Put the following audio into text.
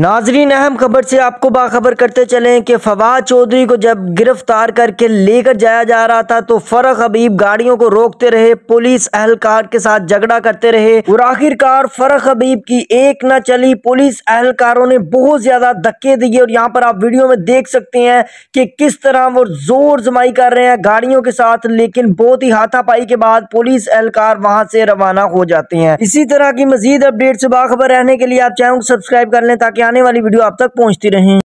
नाजरीन अहम खबर से आपको बाखबर करते चलें कि फवाद चौधरी को जब गिरफ्तार करके लेकर जाया जा रहा था तो फरख हबीब गाड़ियों को रोकते रहे पुलिस अहलकार के साथ झगड़ा करते रहे और आखिरकार फरख हबीब की एक न चली पुलिस अहलकारों ने बहुत ज्यादा धक्के दिए और यहाँ पर आप वीडियो में देख सकते हैं कि किस तरह वो जोर जमाई कर रहे हैं गाड़ियों के साथ लेकिन बहुत ही हाथापाई के बाद पुलिस एहलकार वहाँ से रवाना हो जाते हैं इसी तरह की मजीद अपडेट से बाखबर रहने के लिए आप चैनल को सब्सक्राइब कर लें ताकि आने वाली वीडियो आप तक पहुंचती रहें